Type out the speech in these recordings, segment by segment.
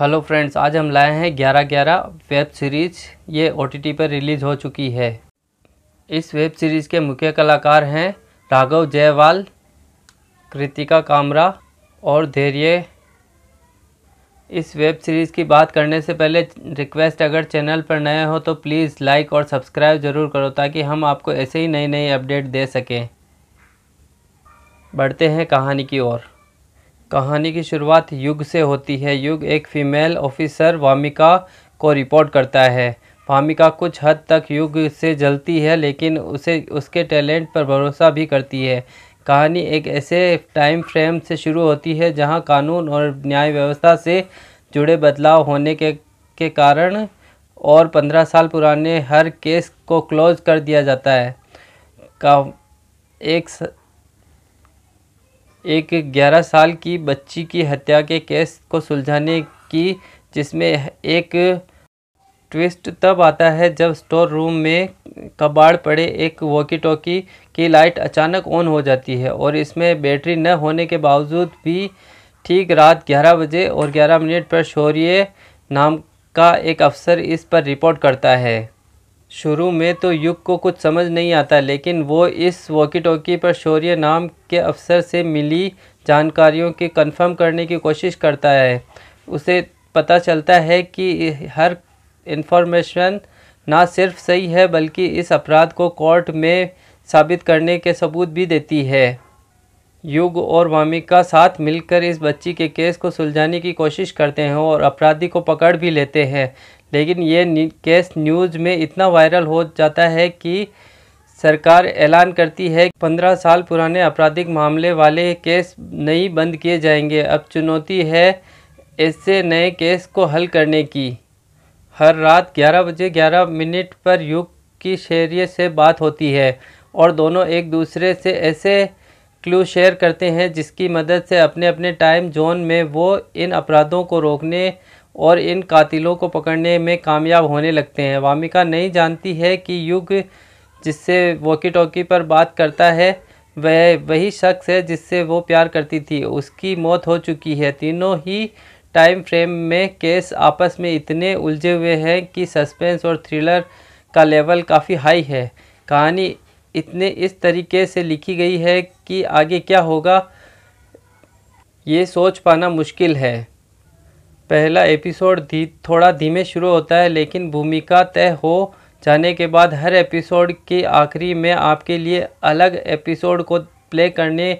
hello friends आज हम लाए हैं ग्यारह ग्यारह वेब सीरीज ये ओ टी पर रिलीज़ हो चुकी है इस वेब सीरीज़ के मुख्य कलाकार हैं राघव जयवाल कृतिका कामरा और धैर्य इस वेब सीरीज़ की बात करने से पहले रिक्वेस्ट अगर चैनल पर नए हो तो प्लीज़ लाइक और सब्सक्राइब ज़रूर करो ताकि हम आपको ऐसे ही नई नई अपडेट दे सकें बढ़ते हैं कहानी की ओर कहानी की शुरुआत युग से होती है युग एक फीमेल ऑफिसर वामिका को रिपोर्ट करता है वामिका कुछ हद तक युग से जलती है लेकिन उसे उसके टैलेंट पर भरोसा भी करती है कहानी एक ऐसे टाइम फ्रेम से शुरू होती है जहां कानून और न्याय व्यवस्था से जुड़े बदलाव होने के के कारण और पंद्रह साल पुराने हर केस को क्लोज कर दिया जाता है का एक स... एक 11 साल की बच्ची की हत्या के केस को सुलझाने की जिसमें एक ट्विस्ट तब आता है जब स्टोर रूम में कबाड़ पड़े एक वॉकी टॉकी की लाइट अचानक ऑन हो जाती है और इसमें बैटरी न होने के बावजूद भी ठीक रात 11 बजे और 11 मिनट पर शौर्य नाम का एक अफसर इस पर रिपोर्ट करता है शुरू में तो युग को कुछ समझ नहीं आता लेकिन वो इस वॉकी टॉकी पर शौर्य नाम के अफसर से मिली जानकारियों के कंफर्म करने की कोशिश करता है उसे पता चलता है कि हर इन्फॉर्मेशन ना सिर्फ सही है बल्कि इस अपराध को कोर्ट में साबित करने के सबूत भी देती है युग और वामिका साथ मिलकर इस बच्ची के केस को सुलझाने की कोशिश करते हैं और अपराधी को पकड़ भी लेते हैं लेकिन ये केस न्यूज़ में इतना वायरल हो जाता है कि सरकार ऐलान करती है कि पंद्रह साल पुराने आपराधिक मामले वाले केस नहीं बंद किए जाएंगे अब चुनौती है ऐसे नए केस को हल करने की हर रात 11 बजे 11 मिनट पर युग की शहरीत से बात होती है और दोनों एक दूसरे से ऐसे क्लू शेयर करते हैं जिसकी मदद से अपने अपने टाइम जोन में वो इन अपराधों को रोकने और इन कातिलों को पकड़ने में कामयाब होने लगते हैं वामिका नहीं जानती है कि युग जिससे वॉकी टॉकी पर बात करता है वह वही शख्स है जिससे वो प्यार करती थी उसकी मौत हो चुकी है तीनों ही टाइम फ्रेम में केस आपस में इतने उलझे हुए हैं कि सस्पेंस और थ्रिलर का लेवल काफ़ी हाई है कहानी इतने इस तरीके से लिखी गई है कि आगे क्या होगा ये सोच पाना मुश्किल है पहला एपिसोड धी थोड़ा धीमे शुरू होता है लेकिन भूमिका तय हो जाने के बाद हर एपिसोड के आखिरी में आपके लिए अलग एपिसोड को प्ले करने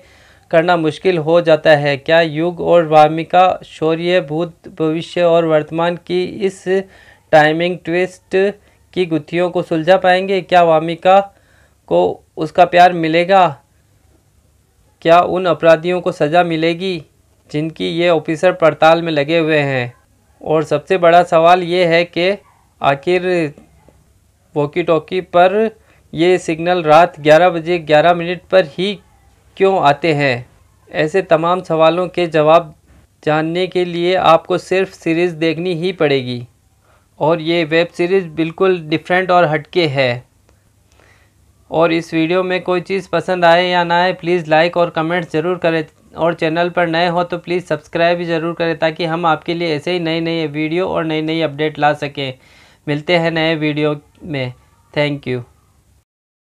करना मुश्किल हो जाता है क्या युग और वामिका शौर्य भूत भविष्य और वर्तमान की इस टाइमिंग ट्विस्ट की गुत्थियों को सुलझा पाएंगे क्या वामिका को उसका प्यार मिलेगा क्या उन अपराधियों को सज़ा मिलेगी जिनकी ये ऑफिसर पड़ताल में लगे हुए हैं और सबसे बड़ा सवाल ये है कि आखिर वॉकी टॉकी पर ये सिग्नल रात 11 बजे 11 मिनट पर ही क्यों आते हैं ऐसे तमाम सवालों के जवाब जानने के लिए आपको सिर्फ सीरीज़ देखनी ही पड़ेगी और ये वेब सीरीज़ बिल्कुल डिफरेंट और हटके है और इस वीडियो में कोई चीज़ पसंद आए या ना आए प्लीज़ लाइक और कमेंट ज़रूर करें और चैनल पर नए हो तो प्लीज़ सब्सक्राइब भी ज़रूर करें ताकि हम आपके लिए ऐसे ही नई नई वीडियो और नई नई अपडेट ला सकें मिलते हैं नए वीडियो में थैंक यू